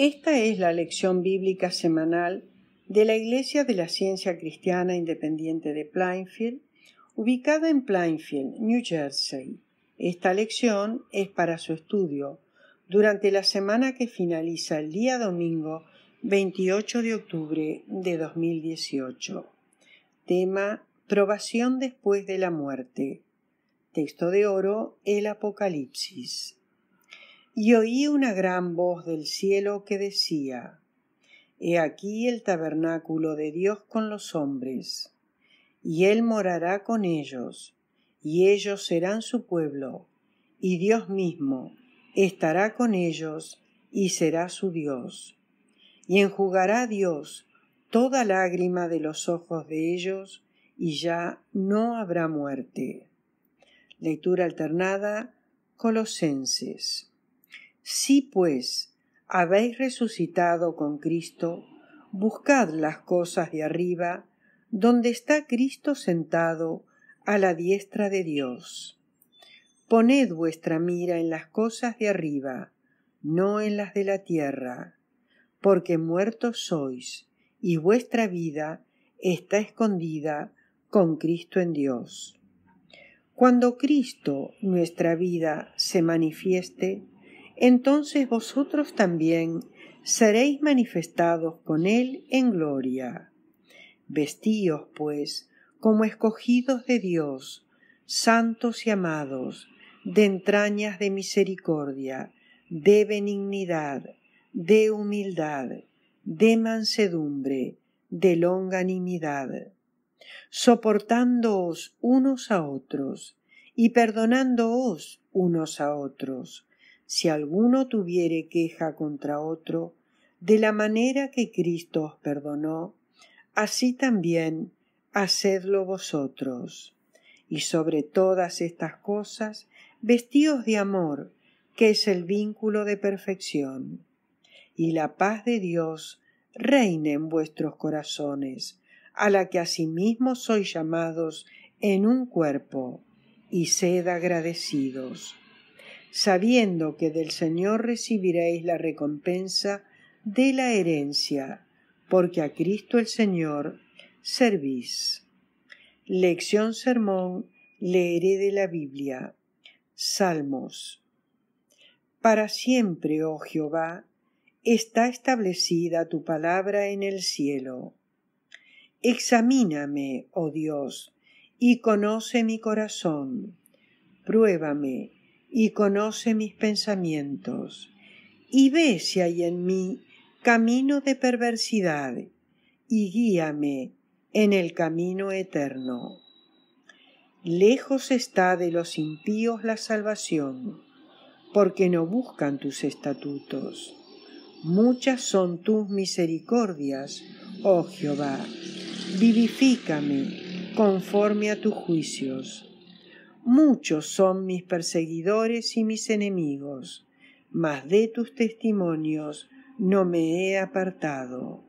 Esta es la lección bíblica semanal de la Iglesia de la Ciencia Cristiana Independiente de Plainfield, ubicada en Plainfield, New Jersey. Esta lección es para su estudio durante la semana que finaliza el día domingo 28 de octubre de 2018. Tema Probación después de la muerte. Texto de oro, el Apocalipsis. Y oí una gran voz del cielo que decía, He aquí el tabernáculo de Dios con los hombres, y Él morará con ellos, y ellos serán su pueblo, y Dios mismo estará con ellos, y será su Dios. Y enjugará Dios toda lágrima de los ojos de ellos, y ya no habrá muerte. Lectura alternada Colosenses si pues habéis resucitado con Cristo, buscad las cosas de arriba, donde está Cristo sentado a la diestra de Dios. Poned vuestra mira en las cosas de arriba, no en las de la tierra, porque muertos sois, y vuestra vida está escondida con Cristo en Dios. Cuando Cristo, nuestra vida, se manifieste, entonces vosotros también seréis manifestados con Él en gloria. Vestíos, pues, como escogidos de Dios, santos y amados, de entrañas de misericordia, de benignidad, de humildad, de mansedumbre, de longanimidad, soportándoos unos a otros y perdonándoos unos a otros si alguno tuviere queja contra otro, de la manera que Cristo os perdonó, así también hacedlo vosotros. Y sobre todas estas cosas, vestíos de amor, que es el vínculo de perfección. Y la paz de Dios reine en vuestros corazones, a la que asimismo sois llamados en un cuerpo, y sed agradecidos sabiendo que del Señor recibiréis la recompensa de la herencia, porque a Cristo el Señor servís. Lección Sermón, leeré de la Biblia. Salmos. Para siempre, oh Jehová, está establecida tu palabra en el cielo. Examíname, oh Dios, y conoce mi corazón. Pruébame y conoce mis pensamientos, y ve si hay en mí camino de perversidad, y guíame en el camino eterno. Lejos está de los impíos la salvación, porque no buscan tus estatutos. Muchas son tus misericordias, oh Jehová. Vivifícame conforme a tus juicios Muchos son mis perseguidores y mis enemigos, mas de tus testimonios no me he apartado.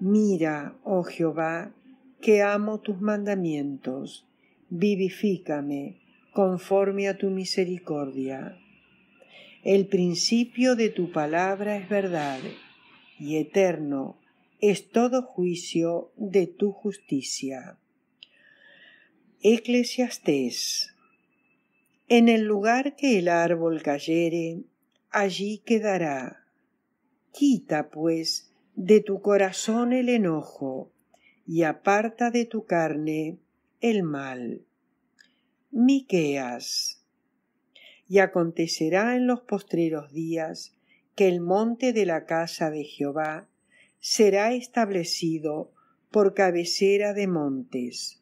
Mira, oh Jehová, que amo tus mandamientos, vivifícame conforme a tu misericordia. El principio de tu palabra es verdad, y eterno es todo juicio de tu justicia. Eclesiastés En el lugar que el árbol cayere, allí quedará. Quita, pues, de tu corazón el enojo, y aparta de tu carne el mal. Miqueas. Y acontecerá en los postreros días que el monte de la casa de Jehová será establecido por cabecera de montes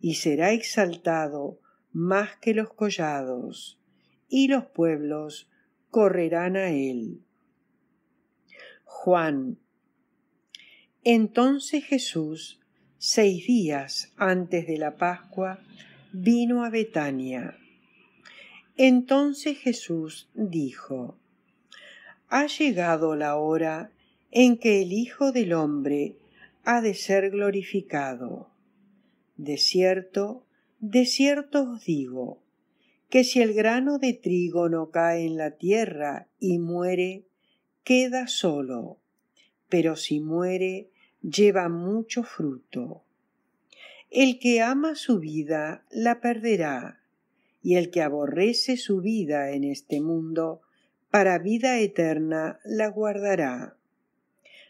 y será exaltado más que los collados, y los pueblos correrán a él. Juan. Entonces Jesús, seis días antes de la Pascua, vino a Betania. Entonces Jesús dijo, Ha llegado la hora en que el Hijo del Hombre ha de ser glorificado. De cierto, de cierto os digo, que si el grano de trigo no cae en la tierra y muere, queda solo, pero si muere, lleva mucho fruto. El que ama su vida la perderá, y el que aborrece su vida en este mundo, para vida eterna la guardará.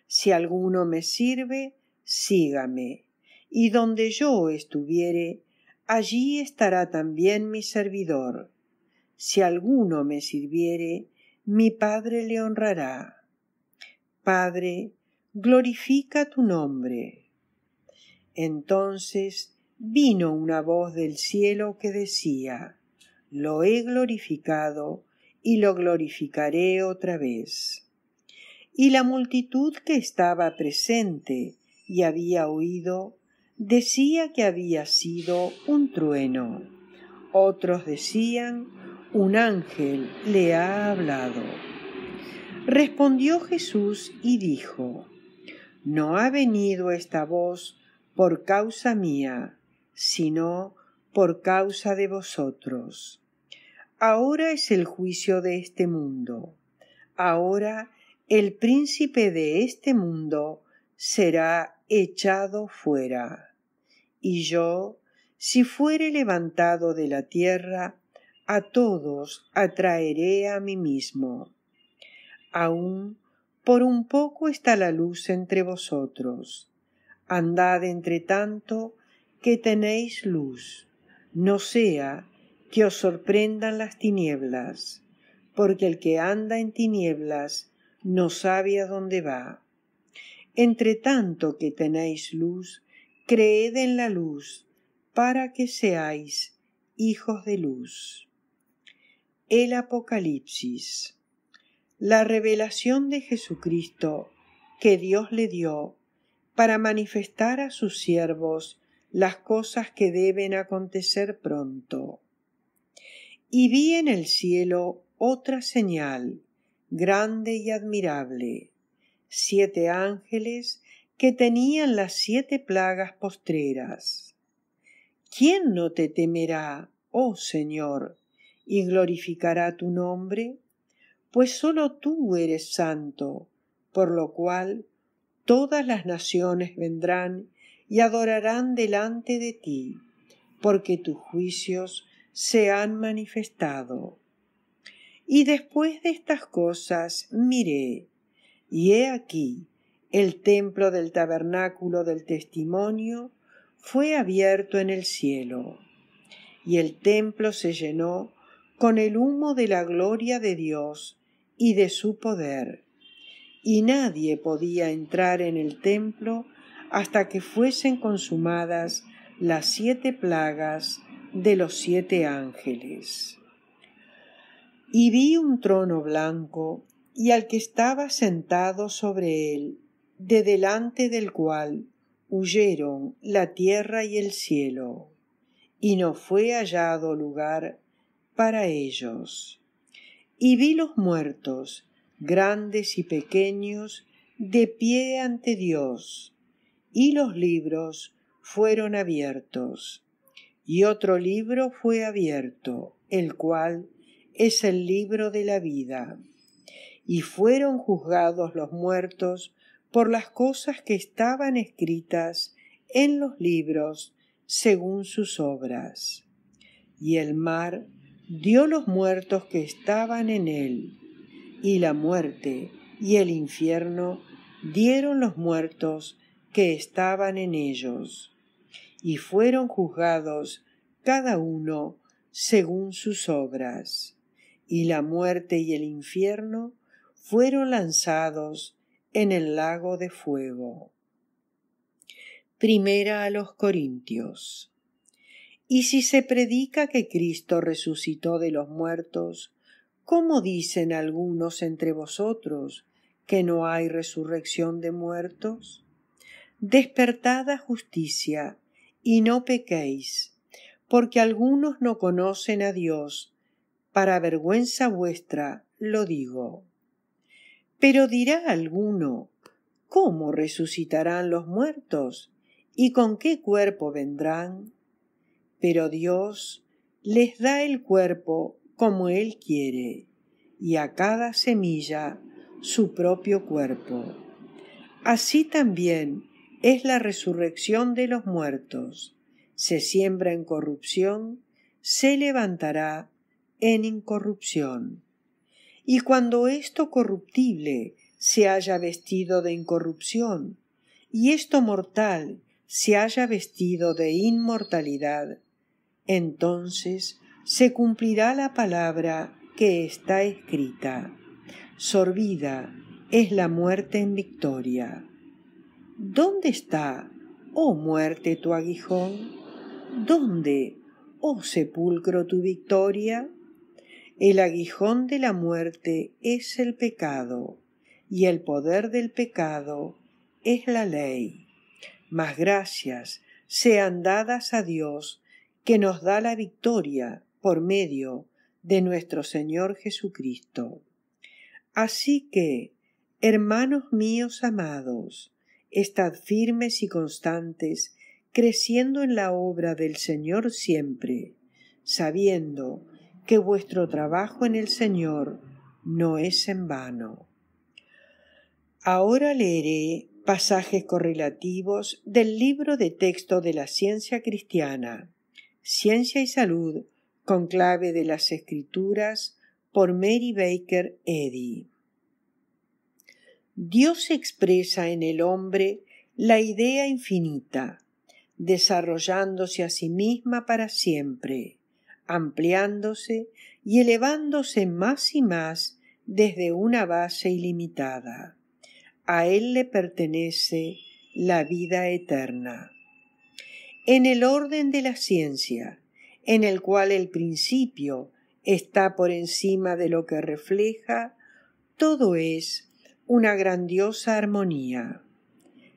Si alguno me sirve, sígame y donde yo estuviere, allí estará también mi servidor. Si alguno me sirviere, mi Padre le honrará. Padre, glorifica tu nombre. Entonces vino una voz del cielo que decía, Lo he glorificado y lo glorificaré otra vez. Y la multitud que estaba presente y había oído decía que había sido un trueno, otros decían un ángel le ha hablado. Respondió Jesús y dijo, No ha venido esta voz por causa mía, sino por causa de vosotros. Ahora es el juicio de este mundo. Ahora el príncipe de este mundo será echado fuera y yo, si fuere levantado de la tierra, a todos atraeré a mí mismo. Aún por un poco está la luz entre vosotros. Andad entre tanto que tenéis luz, no sea que os sorprendan las tinieblas, porque el que anda en tinieblas no sabe a dónde va. Entre tanto que tenéis luz, creed en la luz, para que seáis hijos de luz. El Apocalipsis. La revelación de Jesucristo que Dios le dio para manifestar a sus siervos las cosas que deben acontecer pronto. Y vi en el cielo otra señal, grande y admirable, siete ángeles que tenían las siete plagas postreras. ¿Quién no te temerá, oh Señor, y glorificará tu nombre? Pues sólo tú eres santo, por lo cual todas las naciones vendrán y adorarán delante de ti, porque tus juicios se han manifestado. Y después de estas cosas miré, y he aquí, el templo del tabernáculo del testimonio fue abierto en el cielo, y el templo se llenó con el humo de la gloria de Dios y de su poder, y nadie podía entrar en el templo hasta que fuesen consumadas las siete plagas de los siete ángeles. Y vi un trono blanco y al que estaba sentado sobre él de delante del cual huyeron la tierra y el cielo, y no fue hallado lugar para ellos. Y vi los muertos, grandes y pequeños, de pie ante Dios, y los libros fueron abiertos. Y otro libro fue abierto, el cual es el libro de la vida. Y fueron juzgados los muertos por las cosas que estaban escritas en los libros según sus obras. Y el mar dio los muertos que estaban en él, y la muerte y el infierno dieron los muertos que estaban en ellos, y fueron juzgados cada uno según sus obras, y la muerte y el infierno fueron lanzados en el lago de fuego. Primera a los Corintios. Y si se predica que Cristo resucitó de los muertos, ¿cómo dicen algunos entre vosotros que no hay resurrección de muertos? despertada justicia y no pequéis, porque algunos no conocen a Dios. Para vergüenza vuestra lo digo. Pero dirá alguno, ¿cómo resucitarán los muertos? ¿Y con qué cuerpo vendrán? Pero Dios les da el cuerpo como Él quiere, y a cada semilla su propio cuerpo. Así también es la resurrección de los muertos. Se siembra en corrupción, se levantará en incorrupción. Y cuando esto corruptible se haya vestido de incorrupción, y esto mortal se haya vestido de inmortalidad, entonces se cumplirá la palabra que está escrita. Sorbida es la muerte en victoria. ¿Dónde está, oh muerte, tu aguijón? ¿Dónde, oh sepulcro, tu victoria? El aguijón de la muerte es el pecado, y el poder del pecado es la ley. Mas gracias sean dadas a Dios, que nos da la victoria por medio de nuestro Señor Jesucristo. Así que, hermanos míos amados, estad firmes y constantes, creciendo en la obra del Señor siempre, sabiendo que vuestro trabajo en el Señor no es en vano. Ahora leeré pasajes correlativos del libro de texto de la ciencia cristiana, Ciencia y Salud, con clave de las Escrituras, por Mary Baker Eddy. Dios expresa en el hombre la idea infinita, desarrollándose a sí misma para siempre ampliándose y elevándose más y más desde una base ilimitada. A Él le pertenece la vida eterna. En el orden de la ciencia, en el cual el principio está por encima de lo que refleja, todo es una grandiosa armonía.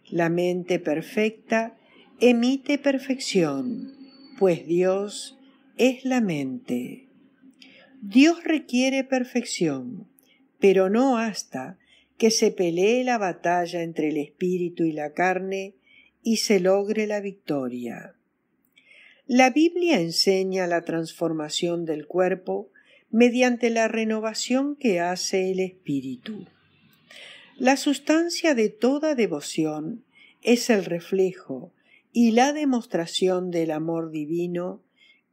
La mente perfecta emite perfección, pues Dios es la mente. Dios requiere perfección, pero no hasta que se pelee la batalla entre el espíritu y la carne y se logre la victoria. La Biblia enseña la transformación del cuerpo mediante la renovación que hace el espíritu. La sustancia de toda devoción es el reflejo y la demostración del amor divino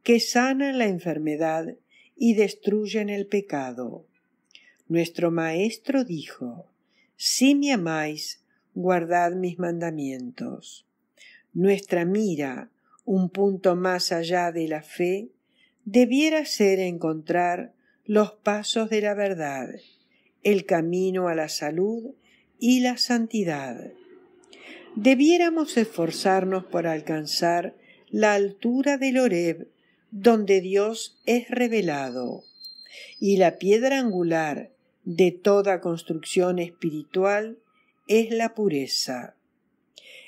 que sanan la enfermedad y destruyen el pecado. Nuestro Maestro dijo, Si me amáis, guardad mis mandamientos. Nuestra mira, un punto más allá de la fe, debiera ser encontrar los pasos de la verdad, el camino a la salud y la santidad. Debiéramos esforzarnos por alcanzar la altura del Oreb donde Dios es revelado y la piedra angular de toda construcción espiritual es la pureza.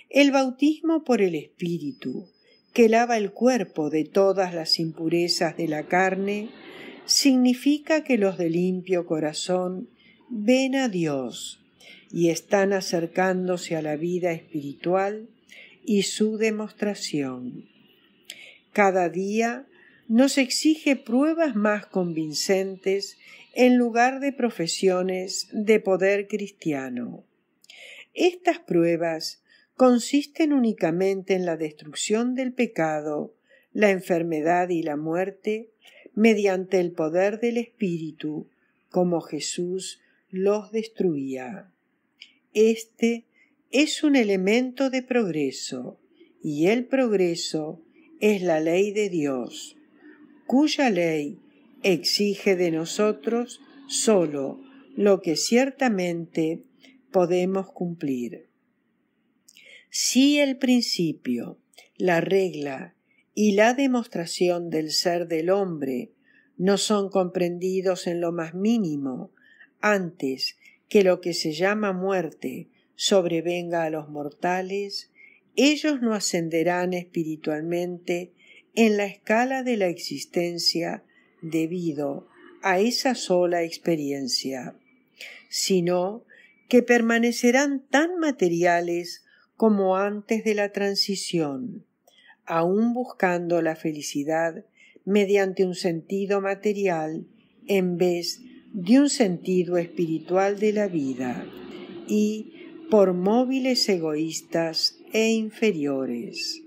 El bautismo por el Espíritu, que lava el cuerpo de todas las impurezas de la carne, significa que los de limpio corazón ven a Dios y están acercándose a la vida espiritual y su demostración. Cada día nos exige pruebas más convincentes en lugar de profesiones de poder cristiano. Estas pruebas consisten únicamente en la destrucción del pecado, la enfermedad y la muerte mediante el poder del Espíritu, como Jesús los destruía. Este es un elemento de progreso, y el progreso es la ley de Dios cuya ley exige de nosotros sólo lo que ciertamente podemos cumplir. Si el principio, la regla y la demostración del ser del hombre no son comprendidos en lo más mínimo, antes que lo que se llama muerte sobrevenga a los mortales, ellos no ascenderán espiritualmente en la escala de la existencia debido a esa sola experiencia, sino que permanecerán tan materiales como antes de la transición, aún buscando la felicidad mediante un sentido material en vez de un sentido espiritual de la vida y por móviles egoístas e inferiores.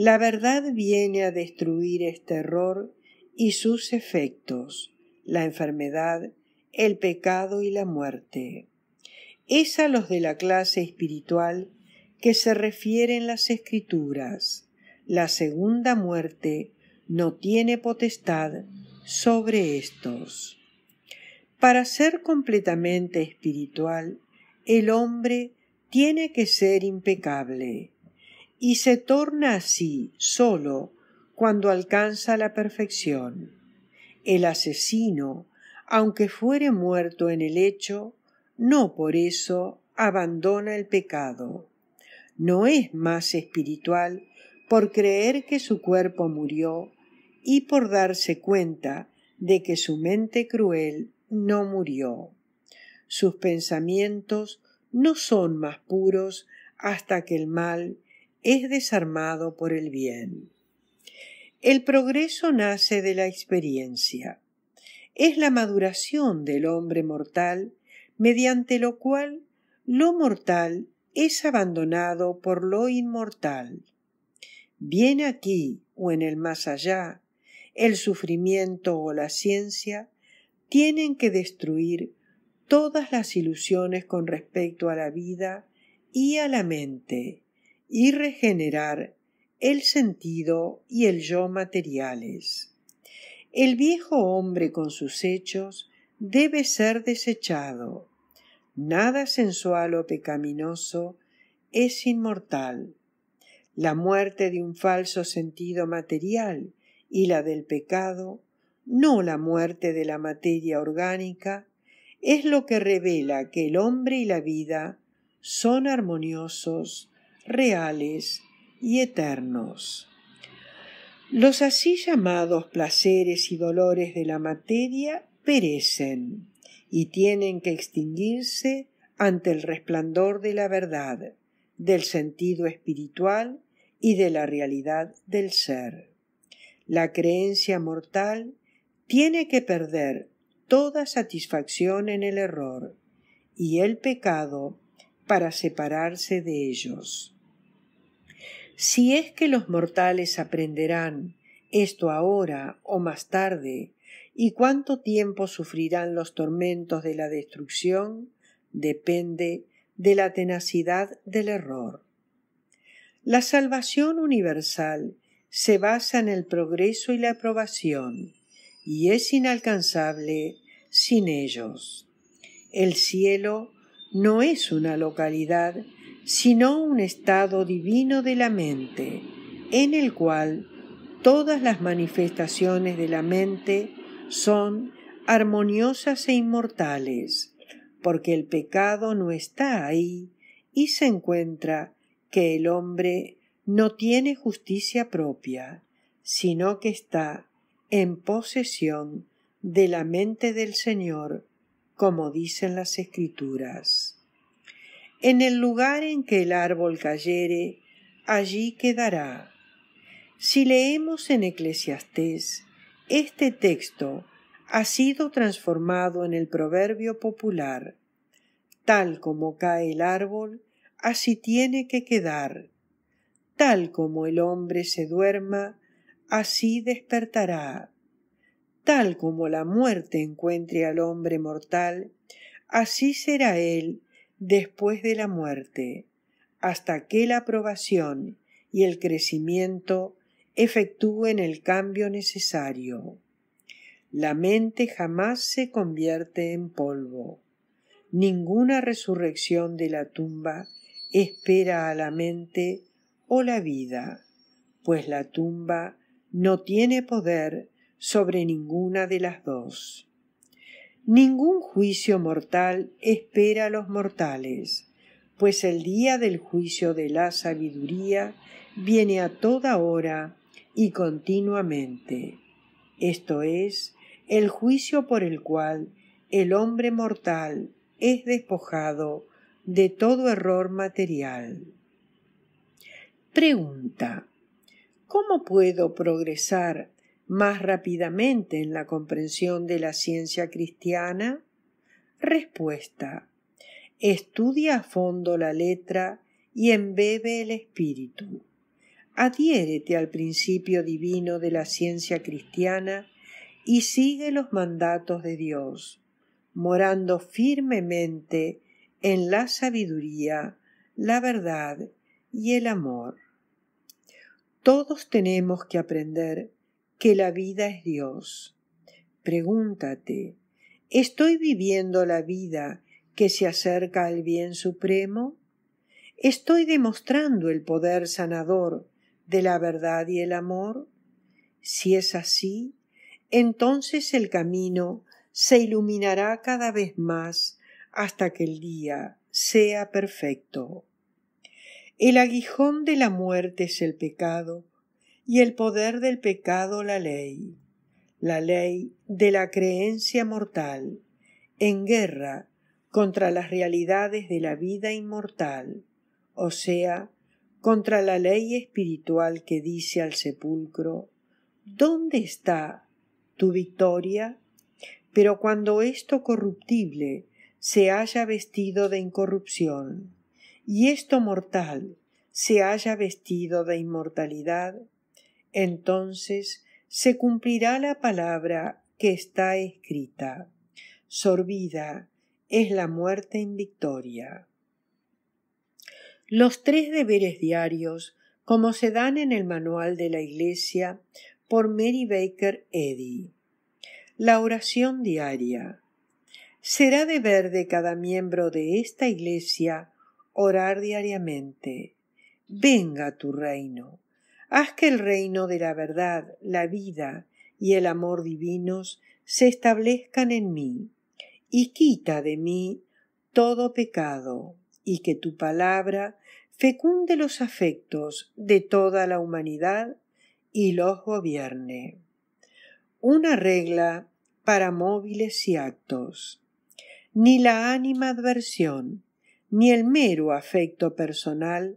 La verdad viene a destruir este error y sus efectos, la enfermedad, el pecado y la muerte. Es a los de la clase espiritual que se refieren las escrituras. La segunda muerte no tiene potestad sobre estos. Para ser completamente espiritual, el hombre tiene que ser impecable, y se torna así solo cuando alcanza la perfección. El asesino, aunque fuere muerto en el hecho, no por eso abandona el pecado. No es más espiritual por creer que su cuerpo murió y por darse cuenta de que su mente cruel no murió. Sus pensamientos no son más puros hasta que el mal es desarmado por el bien. El progreso nace de la experiencia. Es la maduración del hombre mortal mediante lo cual lo mortal es abandonado por lo inmortal. Bien aquí o en el más allá, el sufrimiento o la ciencia tienen que destruir todas las ilusiones con respecto a la vida y a la mente y regenerar el sentido y el yo materiales. El viejo hombre con sus hechos debe ser desechado. Nada sensual o pecaminoso es inmortal. La muerte de un falso sentido material y la del pecado, no la muerte de la materia orgánica, es lo que revela que el hombre y la vida son armoniosos, reales y eternos. Los así llamados placeres y dolores de la materia perecen y tienen que extinguirse ante el resplandor de la verdad, del sentido espiritual y de la realidad del ser. La creencia mortal tiene que perder toda satisfacción en el error y el pecado para separarse de ellos. Si es que los mortales aprenderán esto ahora o más tarde, y cuánto tiempo sufrirán los tormentos de la destrucción, depende de la tenacidad del error. La salvación universal se basa en el progreso y la aprobación, y es inalcanzable sin ellos. El cielo no es una localidad sino un estado divino de la mente, en el cual todas las manifestaciones de la mente son armoniosas e inmortales, porque el pecado no está ahí y se encuentra que el hombre no tiene justicia propia, sino que está en posesión de la mente del Señor, como dicen las Escrituras. En el lugar en que el árbol cayere, allí quedará. Si leemos en Eclesiastés, este texto ha sido transformado en el proverbio popular, tal como cae el árbol, así tiene que quedar, tal como el hombre se duerma, así despertará, tal como la muerte encuentre al hombre mortal, así será él después de la muerte, hasta que la aprobación y el crecimiento efectúen el cambio necesario. La mente jamás se convierte en polvo. Ninguna resurrección de la tumba espera a la mente o la vida, pues la tumba no tiene poder sobre ninguna de las dos. Ningún juicio mortal espera a los mortales, pues el día del juicio de la sabiduría viene a toda hora y continuamente. Esto es, el juicio por el cual el hombre mortal es despojado de todo error material. Pregunta. ¿Cómo puedo progresar más rápidamente en la comprensión de la ciencia cristiana? Respuesta. Estudia a fondo la letra y embebe el espíritu. Adhiérete al principio divino de la ciencia cristiana y sigue los mandatos de Dios, morando firmemente en la sabiduría, la verdad y el amor. Todos tenemos que aprender que la vida es Dios. Pregúntate, ¿estoy viviendo la vida que se acerca al bien supremo? ¿Estoy demostrando el poder sanador de la verdad y el amor? Si es así, entonces el camino se iluminará cada vez más hasta que el día sea perfecto. El aguijón de la muerte es el pecado y el poder del pecado la ley, la ley de la creencia mortal, en guerra contra las realidades de la vida inmortal, o sea, contra la ley espiritual que dice al sepulcro ¿Dónde está tu victoria? Pero cuando esto corruptible se haya vestido de incorrupción, y esto mortal se haya vestido de inmortalidad, entonces se cumplirá la palabra que está escrita. Sorbida es la muerte en victoria. Los tres deberes diarios, como se dan en el manual de la Iglesia por Mary Baker Eddy. La oración diaria. Será deber de cada miembro de esta Iglesia orar diariamente. Venga tu reino. Haz que el reino de la verdad, la vida y el amor divinos se establezcan en mí, y quita de mí todo pecado, y que tu palabra fecunde los afectos de toda la humanidad y los gobierne. Una regla para móviles y actos. Ni la ánima adversión, ni el mero afecto personal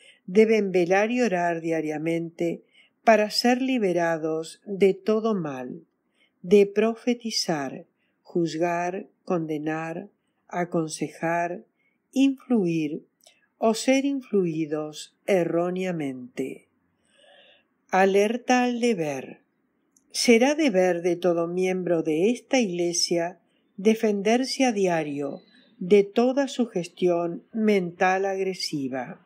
deben velar y orar diariamente para ser liberados de todo mal, de profetizar, juzgar, condenar, aconsejar, influir o ser influidos erróneamente. Alerta al deber. Será deber de todo miembro de esta Iglesia defenderse a diario de toda sugestión mental agresiva